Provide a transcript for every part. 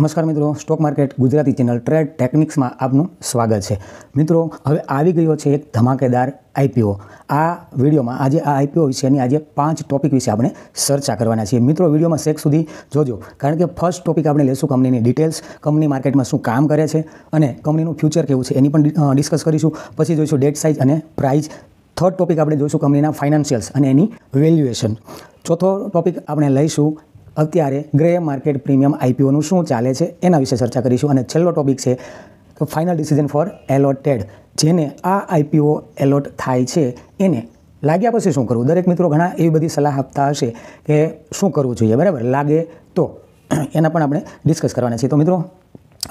નમસ્કાર મિત્રો stock market Gujarati channel trade ટેકનિક્સમાં આપનું સ્વાગત છે મિત્રો હવે આવી ગયો છે એક ધમાકેદાર આઈપીઓ આ વિડીયોમાં આજે આ આઈપીઓ વિશેની આજે પાંચ ટોપિક વિશે આપણે ચર્ચા કરવાના છીએ મિત્રો વિડીયોમાં શેખ સુધી જોજો કારણ કે ફર્સ્ટ ટોપિક આપણે લેશું કંપનીની ડિટેલ્સ કંપની માર્કેટમાં શું કામ કરે છે અને કંપનીનું ફ્યુચર કેવું છે એની પણ ડિસ્કસ કરીશું પછી જોઈશું ડેટ સાઇઝ અને પ્રાઇસ થર્ડ ટોપિક આપણે જોઈશું કંપનીના ફાઇનાન્શિયલ્સ અને એની વેલ્યુએશન ચોથો ટોપિક આપણે લઈશું અત્યારે ગ્રે માર્કેટ પ્રીમિયમ આઈપીઓનું શું ચાલે છે એના વિશે ચર્ચા કરીશું અને છેલ્લો ટોપિક છે કે ફાઇનલ ડિસિઝન ફોર એલોટેડ જેને આ આઈપીઓ એલોટ થાય છે એને લાગ્યા પછી શું કરવું દરેક મિત્રો ઘણા એવી બધી સલાહ આપતા હશે કે શું કરવું જોઈએ બરાબર લાગે તો એના પણ આપણે ડિસ્કસ કરવાના છીએ તો મિત્રો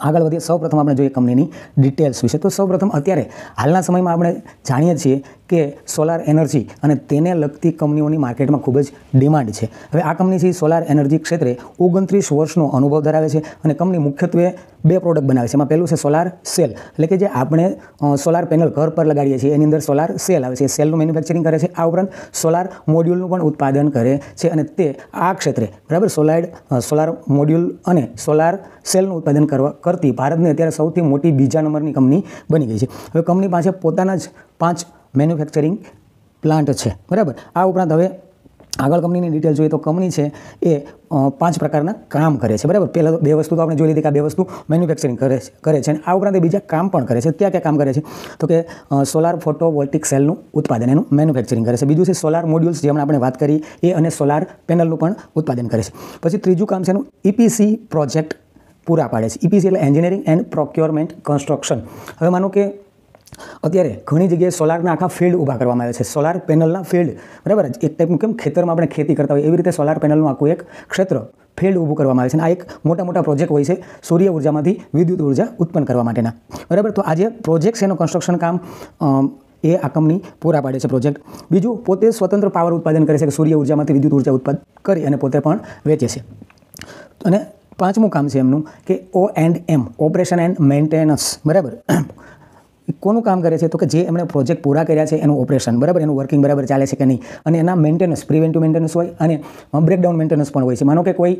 આગળ વધીએ સૌપ્રથમ આપણે જોઈએ કંપનીની ડિટેલ્સ વિશે તો સૌપ્રથમ અત્યારે હાલના સમયમાં આપણે જાણીએ છીએ કે સોલાર એનર્જી અને તેને લગતી કંપનીઓની માર્કેટમાં ખૂબ જ ડિમાન્ડ છે હવે આ કંપની છે સોલાર એનર્જી ક્ષેત્રે ઓગણત્રીસ વર્ષનો અનુભવ ધરાવે છે અને કંપની મુખ્યત્વે બે પ્રોડક્ટ બનાવે છે એમાં પહેલું છે સોલાર સેલ એટલે કે જે આપણે સોલાર પેનલ ઘર પર લગાડીએ છીએ એની અંદર સોલાર સેલ આવે છે સેલનું મેન્યુફેક્ચરિંગ કરે છે આ ઉપરાંત સોલાર મોડ્યુલનું પણ ઉત્પાદન કરે છે અને તે આ ક્ષેત્રે બરાબર સોલાર સોલાર મોડ્યુલ અને સોલાર સેલનું ઉત્પાદન કરવા કરતી ભારતની અત્યારે સૌથી મોટી બીજા નંબરની કંપની બની ગઈ છે હવે કંપની પાસે પોતાના જ પાંચ મેન્યુફેક્ચરિંગ પ્લાન્ટ છે બરાબર આ ઉપરાંત હવે આગળ કંપનીની ડિટેલ જોઈએ તો કંપની છે એ પાંચ પ્રકારના કામ કરે છે બરાબર પહેલાં બે વસ્તુ તો આપણે જોઈ લીધી કે આ બે વસ્તુ મેન્યુફેક્ચરિંગ કરે છે કરે છે અને આ ઉપરાંત બીજા કામ પણ કરે છે ત્યાં ક્યાં કામ કરે છે તો કે સોલાર ફોટોવોલ્ટિક સેલનું ઉત્પાદન એનું મેન્યુફેક્ચરિંગ કરે છે બીજું છે સોલાર મોડ્યુલ્સ જેમણે આપણે વાત કરી એ અને સોલાર પેનલનું પણ ઉત્પાદન કરે છે પછી ત્રીજું કામ છે એનું ઈપીસી e પ્રોજેક્ટ પૂરા પાડે છે ઈપીસી એટલે એન્જિનિયરિંગ એન્ડ પ્રોક્યોરમેન્ટ કન્સ્ટ્રક્શન હવે માનો કે અત્યારે ઘણી જગ્યાએ સોલારના આખા ફિલ્ડ ઊભા કરવામાં આવે છે સોલાર પેનલના ફિલ્ડ બરાબર એક ટાઈપનું કેમ ખેતરમાં આપણે ખેતી કરતા હોય એવી રીતે સોલાર પેનલનું આખું એક ક્ષેત્ર ફિલ્ડ ઊભું કરવામાં આવે છે અને આ એક મોટા મોટા પ્રોજેક્ટ હોય છે સૂર્ય ઉર્જામાંથી વિદ્યુત ઉર્જા ઉત્પન્ન કરવા માટેના બરાબર તો આજે જે પ્રોજેક્ટ છે એનું કન્સ્ટ્રક્શન કામ એ આ કંપની પૂરા પાડે છે પ્રોજેક્ટ બીજું પોતે સ્વતંત્ર પાવર ઉત્પાદન કરે છે કે સૂર્ય ઉર્જામાંથી વિદ્યુત ઉર્જા ઉત્પાદન કરી અને પોતે પણ વેચે છે અને પાંચમું કામ છે એમનું કે O and M operation and maintenance બરાબર કોનું કામ કરે છે તો કે જે એમણે પ્રોજેક્ટ પૂરા કર્યા છે એનું ઓપરેશન બરાબર એનું વર્કિંગ બરાબર ચાલે છે કે નહીં અને એના મેન્ટેનન્સ પ્રિવેન્ટિવ મેન્ટેનન્સ હોય અને બ્રેકડાઉન મેન્ટેનન્સ પણ હોય છે માનો કે કોઈ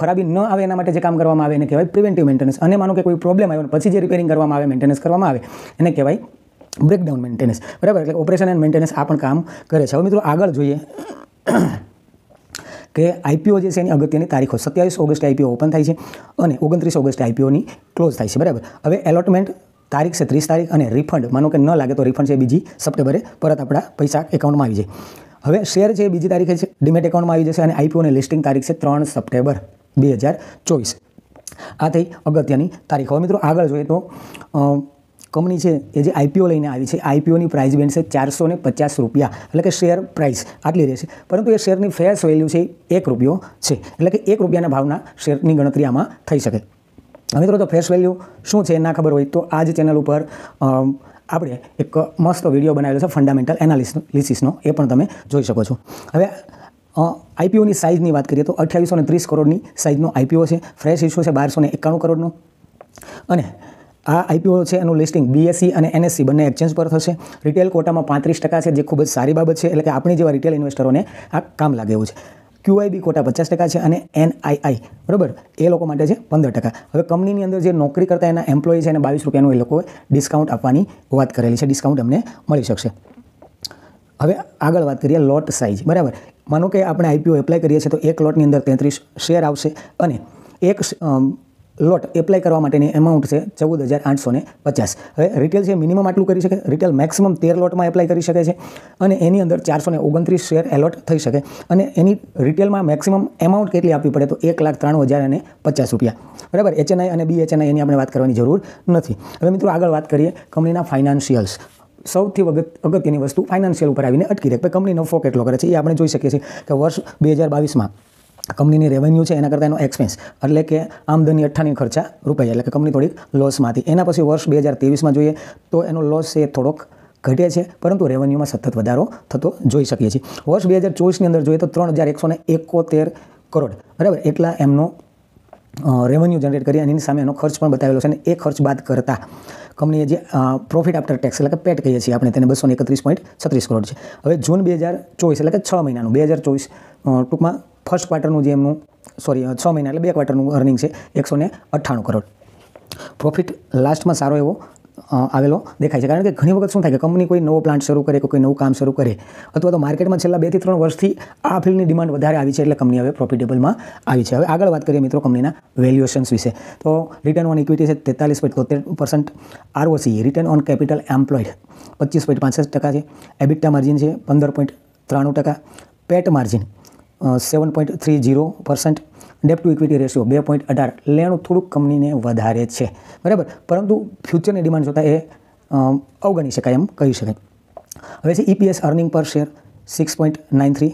ખરાબી ન આવે એના માટે જે કામ કરવામાં આવે એને કહેવાય પ્રિવેન્ટિવ મેન્ટેનન્સ અને માનો કે કોઈ પ્રોબ્લેમ આવે પછી જે રિપેરિંગ કરવામાં આવે મેન્ટેનન્સ કરવામાં આવે એને કહેવાય બ્રેકડાઉન મેન્ટેનન્સ બરાબર એટલે ઓપરેશન એન્ડ મેન્ટેનન્સ આ પણ કામ કરે છે હવે મિત્રો આગળ જોઈએ કે આઈપીઓ જે છે એની અગત્યની તારીખો સત્યાવીસ ઓગસ્ટ આઈપીઓ ઓપન થાય છે અને ઓગણત્રીસ ઓગસ્ટ આઈપીઓની ક્લોઝ થાય છે બરાબર હવે એલોટમેન્ટ તારીખ છે ત્રીસ તારીખ અને રિફંડ માનો કે ન લાગે તો રિફંડ છે બીજી સપ્ટેમ્બરે પરત આપણા પૈસા એકાઉન્ટમાં આવી જાય હવે શેર છે બીજી તારીખે છે ડિમેટ એકાઉન્ટમાં આવી જશે અને આઈપીઓની લિસ્ટિંગ તારીખ છે ત્રણ સપ્ટેમ્બર બે હજાર ચોવીસ આ થઈ અગત્યની તારીખો મિત્રો આગળ જોઈએ તો કંપની છે એ જે આઈપીઓ લઈને આવી છે આઈપીઓની પ્રાઇસ બેન્ડ છે ચારસો ને પચાસ રૂપિયા એટલે કે શેર પ્રાઇસ આટલી રહેશે પરંતુ એ શેરની ફેસ વેલ્યુ છે એક રૂપિયો છે એટલે કે એક રૂપિયાના ભાવના શેરની ગણતરી આમાં થઈ શકે હવે તો ફેસ વેલ્યુ શું છે ના ખબર હોય તો આ જ ચેનલ ઉપર આપણે એક મસ્ત વિડીયો બનાવેલો છે ફંડામેન્ટલ એનાલિસિસનો એ પણ તમે જોઈ શકો છો હવે આઈપીઓની સાઇઝની વાત કરીએ તો અઠ્યાવીસો ત્રીસ કરોડની સાઇઝનો આઈપીઓ છે ફ્રેશ ઇસ્યુ છે બારસો એકાણું કરોડનો અને આ આઈપીઓ છે એનું લિસ્ટિંગ બીએસસી e અને એનએસસી e બંને એક્સચેન્જ પર થશે રિટેલ કોટામાં પાંત્રીસ ટકા છે જે ખૂબ જ સારી બાબત છે એટલે કે આપણી જેવા રિટેલ ઇન્વેસ્ટરોને આ કામ લાગે છે ક્યુઆઈબી કોટા પચાસ ટકા છે અને એનઆઈઆઈ બરાબર એ લોકો માટે છે પંદર ટકા હવે કંપનીની અંદર જે નોકરી કરતા એના એમ્પ્લોયી છે એને બાવીસ રૂપિયાનું એ લોકોએ ડિસ્કાઉન્ટ આપવાની વાત કરેલી છે ડિસ્કાઉન્ટ અમને મળી શકશે હવે આગળ વાત કરીએ લોટ સાઇઝ બરાબર માનો કે આપણે આઈપીઓ એપ્લાય કરીએ છીએ તો એક લોટની અંદર તેત્રીસ શેર આવશે અને એક લોટ એપ્લાય કરવા માટેની એમાઉન્ટ છે ચૌદ હજાર આઠસો પચાસ હવે રિટેલ છે મિનિમમ આટલું કરી શકે રિટેલ મેક્સિમમ તેર લોટમાં એપ્લાય કરી શકે છે અને એની અંદર ચારસો ઓગણત્રીસ શેર એલોટ થઈ શકે અને એની રિટેલમાં મેક્સિમમ એમાઉન્ટ કેટલી આપવી પડે તો એક લાખ ત્રાણું હજાર અને પચાસ રૂપિયા બરાબર એચએનઆઈ અને બી એચએનઆઈ એની આપણે વાત કરવાની જરૂર નથી હવે મિત્રો આગળ વાત કરીએ કંપનીના ફાઇનાન્શિયલ્સ સૌથી વગત અગત્યની વસ્તુ ફાઇનાન્શિયલ ઉપર આવીને અટકી રહે કંપની નફો કેટલો કરે છે એ આપણે જોઈ શકીએ છીએ કે વર્ષ બે હજાર બાવીસમાં કંપનીની રેવન્યુ છે એના કરતાં એનો એક્સપેન્સ એટલે કે આમદની અઠ્ઠાની ખર્ચા રૂપિયા એટલે કે કંપની થોડીક લોસમાં હતી એના પછી વર્ષ બે હજાર ત્રેવીસમાં જોઈએ તો એનો લોસ એ થોડોક ઘટે છે પરંતુ રેવન્યુમાં સતત વધારો થતો જોઈ શકીએ છીએ વર્ષ બે હજાર ચોવીસની અંદર જોઈએ તો ત્રણ હજાર એકસો એકોતેર કરોડ બરાબર એટલા એમનો રેવન્યુ જનરેટ કરી અને એની સામે એનો ખર્ચ પણ બતાવેલો છે અને એ ખર્ચ બાદ કરતાં કંપનીએ જે પ્રોફિટ આફ્ટર ટેક્સ એટલે કે પેટ કહીએ છીએ આપણે તેને બસો એકત્રીસ પોઈન્ટ છત્રીસ કરોડ છે હવે જૂન બે હજાર ચોવીસ એટલે કે છ મહિનાનું બે હજાર ચોવીસ ટૂંકમાં ફર્સ્ટ ક્વાર્ટરનું જે એમનું સોરી છ મહિના એટલે બે ક્વાર્ટરનું અર્નિંગ છે એકસો ને અઠ્ઠાણું કરોડ પ્રોફિટ લાસ્ટમાં સારો એવો આવેલો દેખાય છે કારણ કે ઘણી વખત શું થાય કે કંપની કોઈ નવો પ્લાન્ટ શરૂ કરે કે કોઈ નવું કામ શરૂ કરે અથવા તો માર્કેટમાં છેલ્લા બેથી ત્રણ વર્ષથી આ ફિલ્ડની ડિમાન્ડ વધારે આવી છે એટલે કંપની હવે પ્રોફિટેબલમાં આવી છે હવે આગળ વાત કરીએ મિત્રો કંપનીના વેલ્યુએશન્સ વિશે તો રિટર્ન ઓન ઇક્વિટી છે તેતાલીસ પોઈન્ટ તોતેર percent ROC return on capital employed પચીસ પોઈન્ટ પાંસઠ ટકા છે એબિટા માર્જિન છે પંદર પોઈન્ટ ત્રાણું ટકા PAT margin seven point three zero percent debt to equity ratio બે પોઈન્ટ અઢાર લેણું થોડુંક કંપનીને વધારે છે બરાબર પરંતુ ફ્યુચરની ડિમાન્ડ જોતાં એ અવગણી શકાય એમ કહી શકાય હવે છે EPS earning per share six point nine three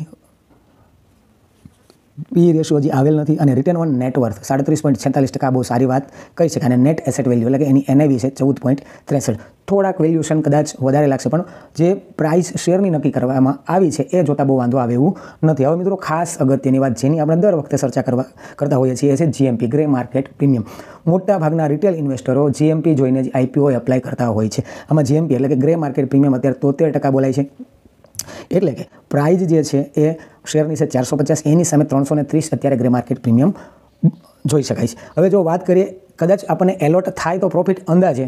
P ratio હજી આવેલ નથી અને રિટર્ન ઓન નેટવર્થ સાડત્રીસ પોઈન્ટ છેતાલીસ ટકા બહુ સારી વાત કહી શકાય અને નેટ એસેટ વેલ્યુ એટલે કે એની એનએવી છે ચૌદ પોઈન્ટ ત્રેસઠ થોડાક વેલ્યુશન કદાચ વધારે લાગશે પણ જે પ્રાઇસ શેરની નક્કી કરવામાં આવી છે એ જોતાં બહુ વાંધો આવે એવું નથી હવે મિત્રો ખાસ અગત્યની વાત જેની આપણે દર વખતે ચર્ચા કરવા કરતા હોઈએ છીએ એ છે જીએમપી ગ્રે માર્કેટ પ્રીમિયમ મોટાભાગના રિટેલ ઇન્વેસ્ટરો જીએમપી જોઈને જ આઈપીઓ એપ્લાય કરતા હોય છે આમાં જીએમપી એટલે કે ગ્રે માર્કેટ પ્રીમિયમ અત્યારે તોતેર ટકા બોલાય છે એટલે કે પ્રાઇઝ જે છે એ શેરની છે ચારસો પચાસ એની સામે ત્રણસો ત્રીસ અત્યારે ગ્રે માર્કેટ પ્રીમિયમ જોઈ શકાય છે હવે જો વાત કરીએ કદાચ આપણને એલોટ થાય તો પ્રોફિટ અંદાજે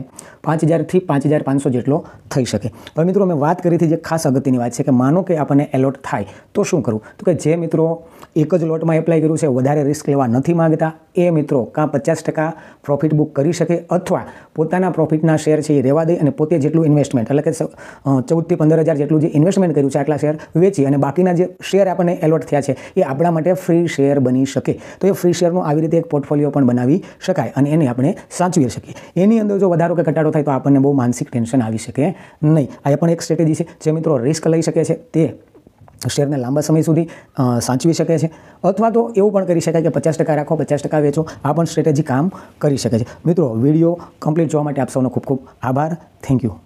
પાંચ હજારથી પાંચ હજાર પાંચસો જેટલો થઈ શકે હવે મિત્રો મેં વાત કરી હતી જે ખાસ અગત્યની વાત છે કે માનો કે આપણને એલોટ થાય તો શું કરવું તો કે જે મિત્રો એક જ લોટમાં એપ્લાય કર્યું છે વધારે રિસ્ક લેવા નથી માગતા એ મિત્રો કાં પચાસ ટકા પ્રોફિટ બુક કરી શકે અથવા પોતાના પ્રોફિટના શેર છે એ રહેવા દે અને પોતે જેટલું ઇન્વેસ્ટમેન્ટ એટલે કે ચૌદથી પંદર હજાર જેટલું જે ઇન્વેસ્ટમેન્ટ કર્યું છે આટલા શેર વેચી અને બાકીના જે શેર આપણને એલોટ થયા છે એ આપણા માટે ફ્રી શેર બની શકે તો એ ફ્રી શેરનું આવી રીતે એક પોર્ટફોલિયો પણ બનાવી શકાય અને એને આપણે સાચવી શકીએ એની અંદર જો વધારો કે ઘટાડો થાય તો આપણને બહુ માનસિક ટેન્શન આવી શકે નહીં આ પણ એક સ્ટ્રેટેજી છે જે મિત્રો રિસ્ક લઈ શકે છે તે શેરને લાંબા સમય સુધી સાચવી શકે છે અથવા તો એવું પણ કરી શકાય કે પચાસ ટકા રાખો પચાસ ટકા વેચો આ પણ સ્ટ્રેટેજી કામ કરી શકે છે મિત્રો વિડીયો કમ્પ્લીટ જોવા માટે આપ સૌનો ખૂબ ખૂબ આભાર થેન્ક યુ